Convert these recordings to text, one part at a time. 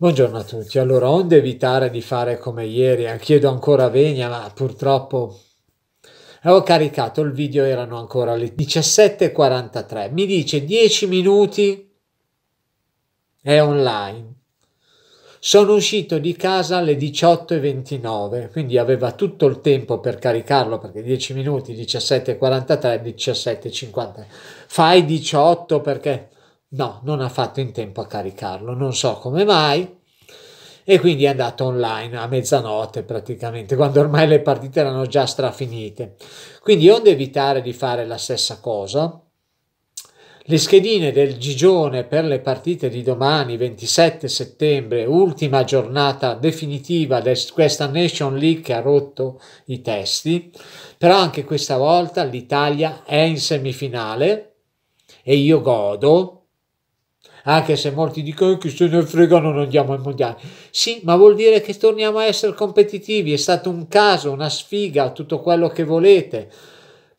Buongiorno a tutti. Allora, onde evitare di fare come ieri, eh, chiedo ancora a Venia, ma purtroppo avevo caricato il video, erano ancora le 17.43. Mi dice 10 minuti è online. Sono uscito di casa alle 18.29, quindi aveva tutto il tempo per caricarlo perché 10 minuti, 17.43, 17.50. Fai 18 perché No, non ha fatto in tempo a caricarlo, non so come mai. E quindi è andato online a mezzanotte praticamente, quando ormai le partite erano già strafinite. Quindi onde evitare di fare la stessa cosa, le schedine del Gigione per le partite di domani 27 settembre, ultima giornata definitiva di questa Nation League che ha rotto i testi, però anche questa volta l'Italia è in semifinale e io godo anche se molti dicono eh, che se ne fregano non andiamo ai mondiali. Sì, ma vuol dire che torniamo a essere competitivi, è stato un caso, una sfiga, tutto quello che volete,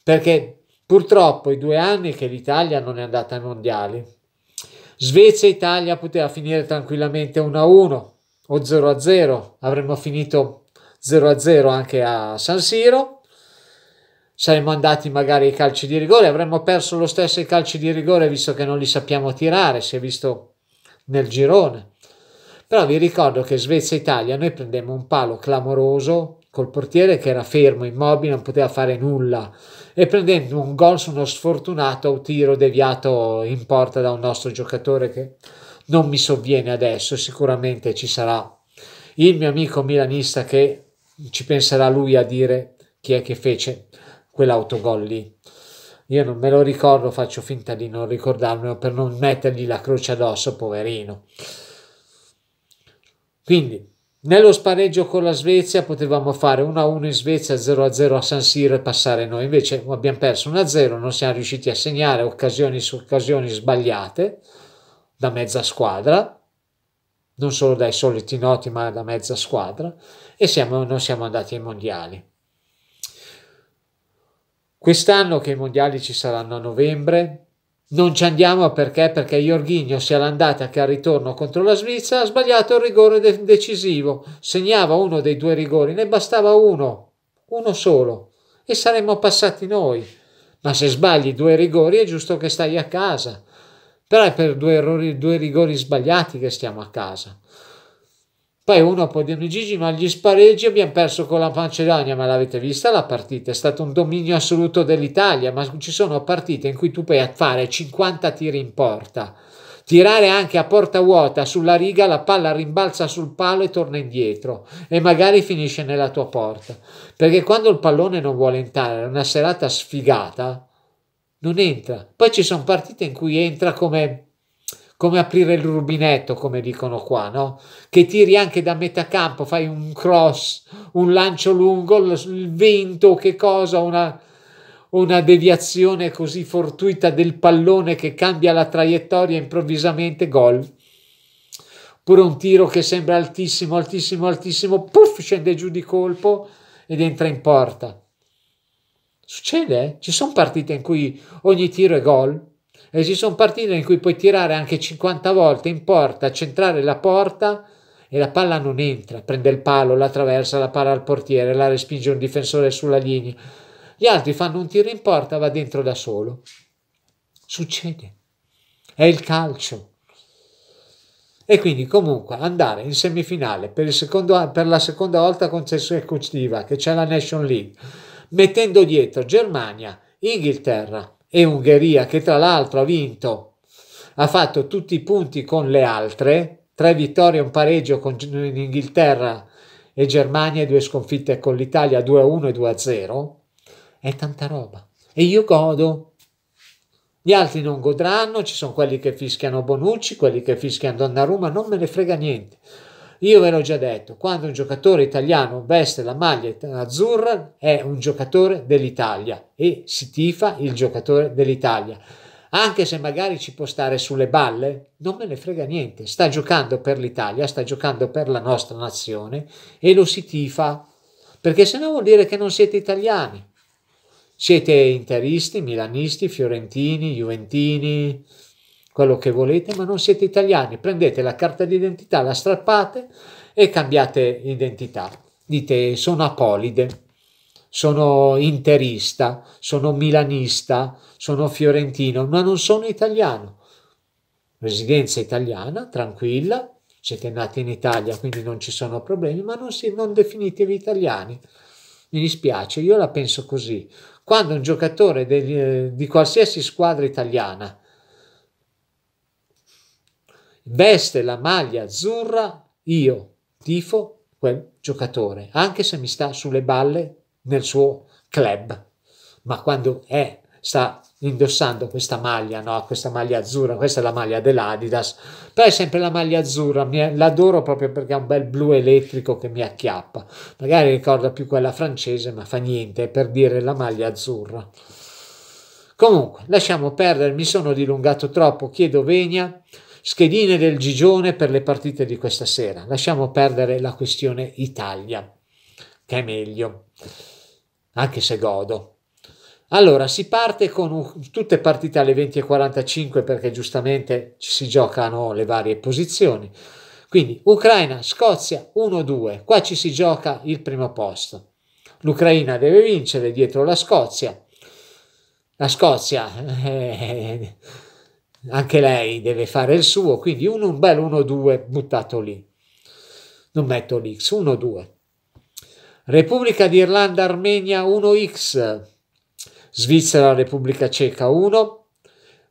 perché purtroppo i due anni che l'Italia non è andata ai mondiali, Svezia-Italia e poteva finire tranquillamente 1-1 o 0-0, avremmo finito 0-0 anche a San Siro saremmo andati magari ai calci di rigore, avremmo perso lo stesso i calci di rigore visto che non li sappiamo tirare, si è visto nel girone. Però vi ricordo che Svezia-Italia noi prendemmo un palo clamoroso col portiere che era fermo, immobile, non poteva fare nulla e prendendo un gol su uno sfortunato tiro deviato in porta da un nostro giocatore che non mi sovviene adesso, sicuramente ci sarà il mio amico milanista che ci penserà lui a dire chi è che fece quell'autogol lì. Io non me lo ricordo, faccio finta di non ricordarmelo per non mettergli la croce addosso, poverino. Quindi, nello spareggio con la Svezia potevamo fare 1-1 in Svezia, 0-0 a San Siro e passare noi, invece abbiamo perso 1-0, non siamo riusciti a segnare occasioni su occasioni sbagliate da mezza squadra, non solo dai soliti noti ma da mezza squadra, e siamo, non siamo andati ai mondiali. Quest'anno che i mondiali ci saranno a novembre, non ci andiamo perché? Perché Jorginho sia l'andata che al ritorno contro la Svizzera ha sbagliato il rigore de- decisivo, segnava uno dei due rigori, ne bastava uno, uno solo, e saremmo passati noi. Ma se sbagli due rigori è giusto che stai a casa. Però è per due, errori, due rigori sbagliati che stiamo a casa. Poi uno può dirmi Gigi, ma gli spareggi abbiamo perso con la Macedonia, ma l'avete vista la partita? È stato un dominio assoluto dell'Italia, ma ci sono partite in cui tu puoi fare 50 tiri in porta, tirare anche a porta vuota sulla riga, la palla rimbalza sul palo e torna indietro e magari finisce nella tua porta. Perché quando il pallone non vuole entrare, è una serata sfigata, non entra. Poi ci sono partite in cui entra come come aprire il rubinetto, come dicono qua, no? Che tiri anche da metà campo, fai un cross, un lancio lungo, il vento, che cosa, una, una deviazione così fortuita del pallone che cambia la traiettoria improvvisamente, gol. Oppure un tiro che sembra altissimo, altissimo, altissimo, puff, scende giù di colpo ed entra in porta. Succede, eh? Ci sono partite in cui ogni tiro è gol. E ci sono partite in cui puoi tirare anche 50 volte in porta, centrare la porta e la palla non entra, prende il palo, la traversa, la para al portiere, la respinge un difensore sulla linea. Gli altri fanno un tiro in porta, va dentro da solo. Succede. È il calcio. E quindi comunque andare in semifinale per, secondo, per la seconda volta consecutiva che c'è la Nation League, mettendo dietro Germania, Inghilterra, e Ungheria, che tra l'altro ha vinto, ha fatto tutti i punti con le altre, tre vittorie, un pareggio con l'Inghilterra e Germania, e due sconfitte con l'Italia, 2-1 e 2-0, è tanta roba. E io godo. Gli altri non godranno, ci sono quelli che fischiano Bonucci, quelli che fischiano Donnarumma, non me ne frega niente. Io ve l'ho già detto, quando un giocatore italiano veste la maglia azzurra è un giocatore dell'Italia e si tifa il giocatore dell'Italia. Anche se magari ci può stare sulle balle, non me ne frega niente, sta giocando per l'Italia, sta giocando per la nostra nazione e lo si tifa, perché se no vuol dire che non siete italiani. Siete interisti, milanisti, fiorentini, juventini, quello che volete, ma non siete italiani. Prendete la carta d'identità, la strappate e cambiate identità. Dite sono apolide, sono interista, sono milanista, sono fiorentino, ma non sono italiano. Residenza italiana, tranquilla, siete nati in Italia, quindi non ci sono problemi, ma non, si, non definitevi italiani. Mi dispiace, io la penso così. Quando un giocatore del, eh, di qualsiasi squadra italiana veste la maglia azzurra, io tifo quel giocatore, anche se mi sta sulle balle nel suo club. Ma quando è, eh, sta indossando questa maglia, no? questa maglia azzurra, questa è la maglia dell'Adidas, però è sempre la maglia azzurra, mi, l'adoro proprio perché ha un bel blu elettrico che mi acchiappa, magari ricorda più quella francese, ma fa niente, è per dire la maglia azzurra. Comunque, lasciamo perdere, mi sono dilungato troppo, chiedo venia schedine del Gigione per le partite di questa sera. Lasciamo perdere la questione Italia, che è meglio, anche se godo. Allora, si parte con un, tutte partite alle 20.45 perché giustamente ci si giocano le varie posizioni. Quindi Ucraina, Scozia 1-2, qua ci si gioca il primo posto. L'Ucraina deve vincere dietro la Scozia. La Scozia... Eh, anche lei deve fare il suo, quindi uno, un bel 1-2 buttato lì. Non metto l'X, 1-2. Repubblica d'Irlanda, Armenia 1X, Svizzera, Repubblica Ceca 1,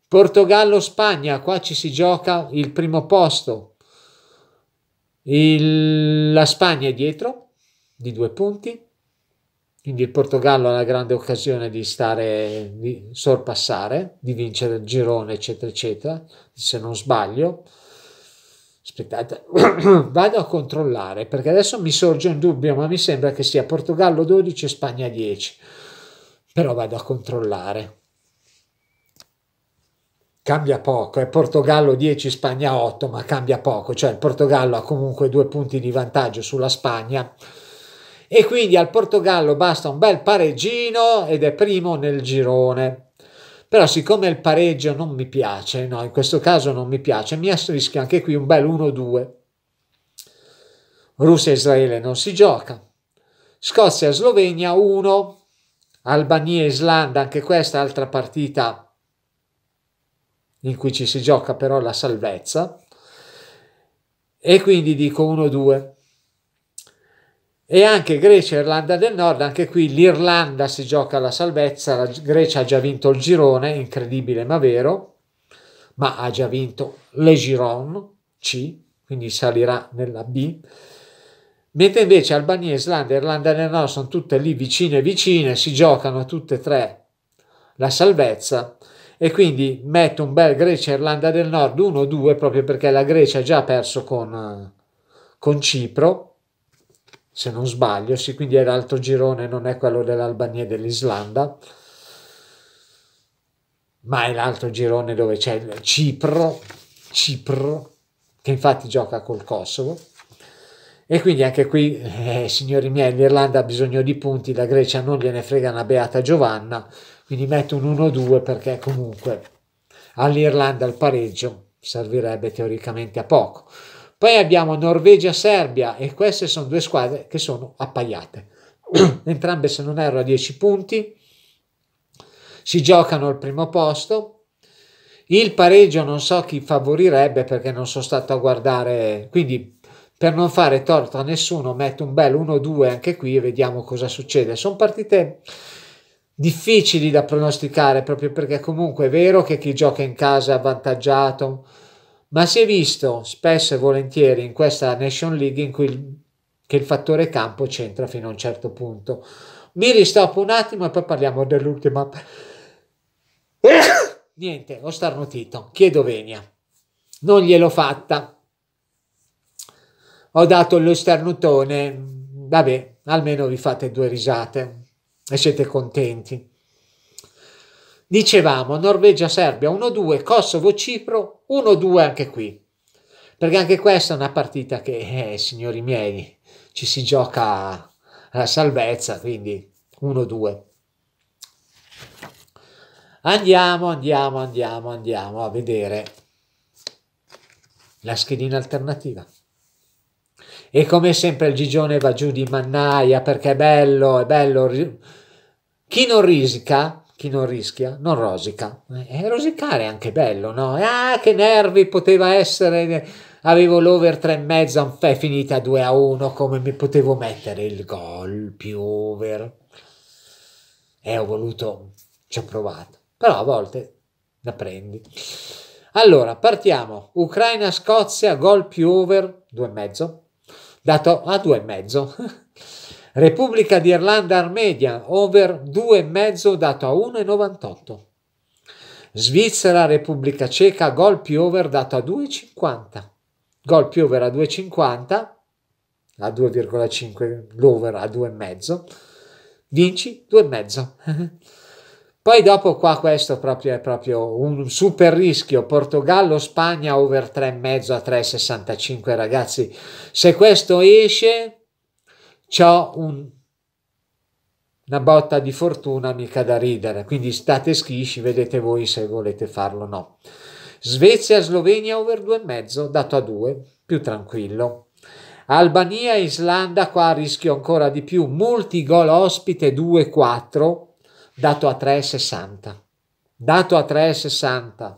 Portogallo, Spagna, qua ci si gioca il primo posto, il... la Spagna è dietro di due punti, quindi il Portogallo ha la grande occasione di stare, di sorpassare, di vincere il girone, eccetera, eccetera, se non sbaglio. Aspettate, vado a controllare perché adesso mi sorge un dubbio, ma mi sembra che sia Portogallo 12 e Spagna 10. Però vado a controllare cambia poco, è eh, Portogallo 10, Spagna 8, ma cambia poco, cioè il Portogallo ha comunque due punti di vantaggio sulla Spagna, e quindi al Portogallo basta un bel pareggino ed è primo nel girone. Però siccome il pareggio non mi piace, no, in questo caso non mi piace, mi asterisca anche qui un bel 1-2. Russia Israele non si gioca. Scozia Slovenia 1. Albania Islanda, anche questa altra partita in cui ci si gioca però la salvezza. E quindi dico 1-2 e anche Grecia e Irlanda del Nord, anche qui l'Irlanda si gioca la salvezza, la Grecia ha già vinto il girone, incredibile ma vero, ma ha già vinto le Giron C, quindi salirà nella B, mentre invece Albania, Islanda e Irlanda del Nord sono tutte lì vicine vicine, si giocano tutte e tre la salvezza e quindi metto un bel Grecia e Irlanda del Nord 1-2 proprio perché la Grecia ha già perso con, con Cipro se non sbaglio, sì, quindi è l'altro girone, non è quello dell'Albania e dell'Islanda, ma è l'altro girone dove c'è il Cipro, Cipro, che infatti gioca col Kosovo. E quindi anche qui, eh, signori miei, l'Irlanda ha bisogno di punti, la Grecia non gliene frega una beata Giovanna, quindi metto un 1-2 perché comunque all'Irlanda il pareggio servirebbe teoricamente a poco. Poi abbiamo Norvegia-Serbia e queste sono due squadre che sono appaiate. Entrambe, se non erro, a 10 punti. Si giocano al primo posto. Il pareggio non so chi favorirebbe perché non sono stato a guardare, quindi per non fare torto a nessuno metto un bel 1-2 anche qui e vediamo cosa succede. Sono partite difficili da pronosticare proprio perché comunque è vero che chi gioca in casa è avvantaggiato, ma si è visto spesso e volentieri in questa Nation League in cui il, che il fattore campo c'entra fino a un certo punto. Mi ristoppo un attimo e poi parliamo dell'ultima. Niente, ho starnutito. Chiedo venia. Non gliel'ho fatta. Ho dato lo starnutone. Vabbè, almeno vi fate due risate e siete contenti. Dicevamo Norvegia-Serbia 1-2, Kosovo-Cipro 1-2 anche qui. Perché anche questa è una partita che, eh, signori miei, ci si gioca alla salvezza, quindi 1-2. Andiamo, andiamo, andiamo, andiamo a vedere la schedina alternativa. E come sempre il Gigione va giù di mannaia perché è bello, è bello. Chi non risica chi non rischia non rosica. E eh, rosicare è anche bello, no? Ah, che nervi poteva essere. Avevo l'over e 3,5, è finita 2 a 1. Come mi potevo mettere il gol più over? E eh, ho voluto, ci ho provato. Però a volte la prendi. Allora, partiamo. Ucraina-Scozia, gol più over e mezzo. dato a e mezzo. Repubblica d'Irlanda Irlanda Armenia, over 2,5 dato a 1,98. Svizzera, Repubblica Ceca, gol più over dato a 2,50. Gol più over a 2,50, a 2,5, l'over a 2,5. Vinci 2,5. Poi dopo qua questo proprio è proprio un super rischio, Portogallo, Spagna over 3,5 a 3,65 ragazzi, se questo esce c'ho un, una botta di fortuna mica da ridere, quindi state schisci, vedete voi se volete farlo o no. Svezia-Slovenia over 2,5, dato a 2, più tranquillo. Albania Islanda, qua rischio ancora di più, multigol ospite 2-4, dato a 3,60. Dato a 3,60.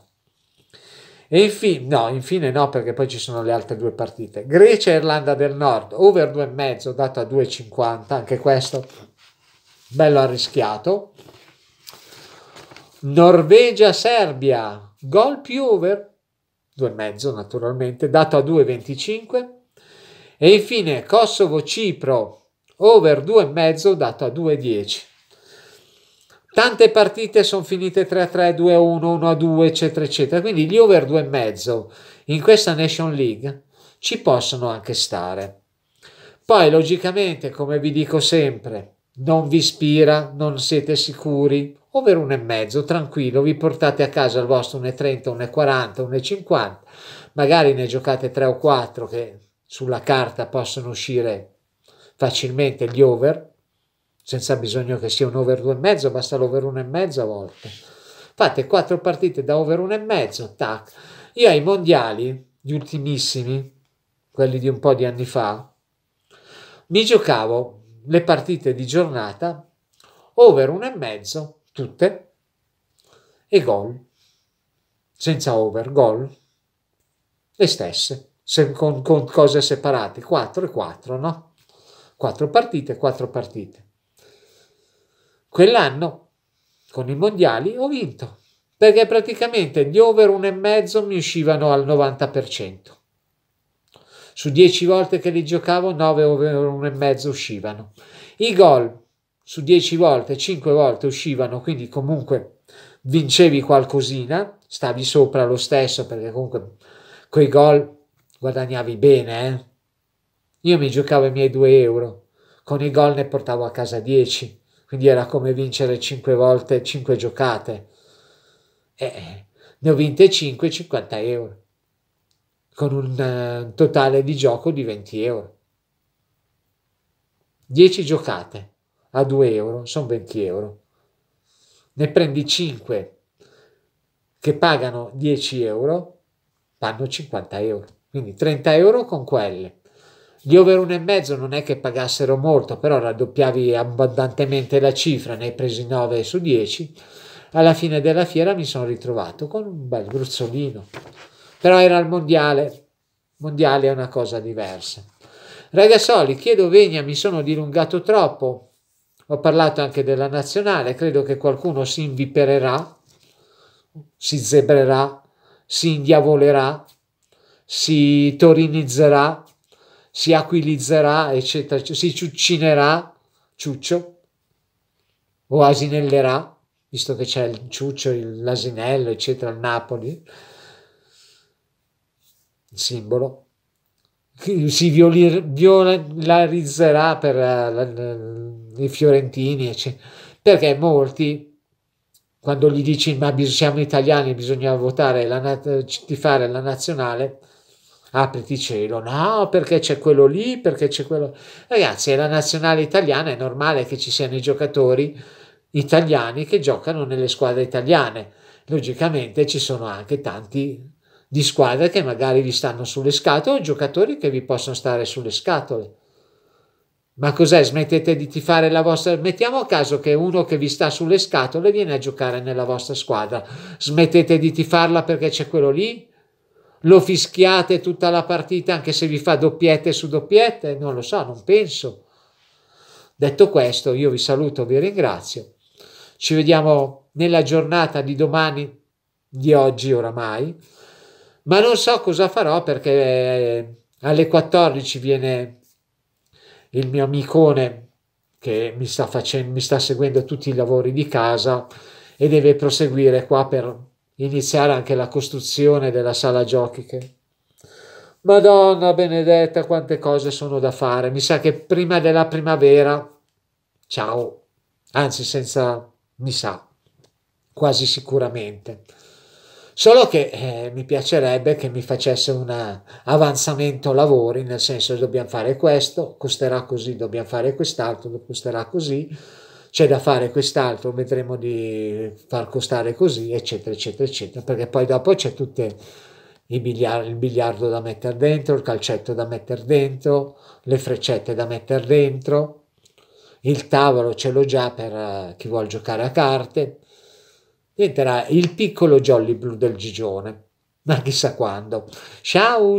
E infine, no, infine no, perché poi ci sono le altre due partite. Grecia e Irlanda del Nord, over 2,5 dato a 2,50, anche questo bello arrischiato. Norvegia-Serbia, gol più over, 2,5 naturalmente, dato a 2,25. E infine Kosovo-Cipro, over 2,5 dato a 2,10. Tante partite sono finite 3-3, a 2-1, a 1-2, a eccetera, eccetera. Quindi gli over 2,5 in questa Nation League ci possono anche stare. Poi, logicamente, come vi dico sempre, non vi ispira, non siete sicuri, over 1,5, tranquillo, vi portate a casa il vostro 1,30, 1,40, 1,50, magari ne giocate 3 o 4 che sulla carta possono uscire facilmente gli over, senza bisogno che sia un over 2,5, basta l'over 1,5 a volte. Fate quattro partite da over 1,5, tac. Io ai mondiali, gli ultimissimi, quelli di un po' di anni fa, mi giocavo le partite di giornata over 1,5, tutte, e gol. Senza over, gol. Le stesse, se, con, con cose separate, 4 e 4, no? 4 partite, 4 partite. Quell'anno, con i mondiali, ho vinto, perché praticamente gli over 1,5 mi uscivano al 90%. Su 10 volte che li giocavo, 9 over 1,5 uscivano. I gol su 10 volte, 5 volte uscivano, quindi comunque vincevi qualcosina, stavi sopra lo stesso perché comunque quei gol guadagnavi bene. Eh? Io mi giocavo i miei 2 euro, con i gol ne portavo a casa 10 quindi era come vincere 5 volte 5 giocate. Eh, ne ho vinte 5, 50 euro. Con un eh, totale di gioco di 20 euro. 10 giocate a 2 euro sono 20 euro. Ne prendi 5 che pagano 10 euro, fanno 50 euro. Quindi 30 euro con quelle. Gli over 1,5 non è che pagassero molto, però raddoppiavi abbondantemente la cifra, ne hai presi 9 su 10. Alla fine della fiera mi sono ritrovato con un bel gruzzolino. Però era il mondiale, mondiale è una cosa diversa. Ragazzoli, chiedo venia, mi sono dilungato troppo. Ho parlato anche della nazionale, credo che qualcuno si invipererà, si zebrerà, si indiavolerà, si torinizzerà si aquilizzerà, eccetera, si ciuccinerà, ciuccio, o asinellerà, visto che c'è il ciuccio, l'asinello, eccetera, il Napoli, il simbolo, si violir, violarizzerà per uh, i fiorentini, eccetera, perché molti quando gli dici ma siamo italiani bisogna votare la, fare la nazionale apriti cielo, no, perché c'è quello lì, perché c'è quello... Ragazzi, è la nazionale italiana, è normale che ci siano i giocatori italiani che giocano nelle squadre italiane. Logicamente ci sono anche tanti di squadre che magari vi stanno sulle scatole o giocatori che vi possono stare sulle scatole. Ma cos'è? Smettete di tifare la vostra. Mettiamo a caso che uno che vi sta sulle scatole viene a giocare nella vostra squadra. Smettete di tifarla perché c'è quello lì? Lo fischiate tutta la partita anche se vi fa doppiette su doppiette? Non lo so, non penso. Detto questo, io vi saluto, vi ringrazio. Ci vediamo nella giornata di domani, di oggi oramai, ma non so cosa farò perché eh, alle 14 viene il mio amicone che mi sta, facendo, mi sta seguendo tutti i lavori di casa e deve proseguire qua per iniziare anche la costruzione della sala giochi che... Madonna benedetta, quante cose sono da fare. Mi sa che prima della primavera, ciao, anzi senza mi sa, quasi sicuramente. Solo che eh, mi piacerebbe che mi facesse un avanzamento lavori, nel senso dobbiamo fare questo, costerà così, dobbiamo fare quest'altro, costerà così c'è da fare quest'altro, vedremo di far costare così, eccetera, eccetera, eccetera, perché poi dopo c'è tutto il biliardo da mettere dentro, il calcetto da mettere dentro, le freccette da mettere dentro, il tavolo ce l'ho già per eh, chi vuole giocare a carte, diventerà il piccolo Jolly Blue del Gigione, ma chissà quando. Ciao!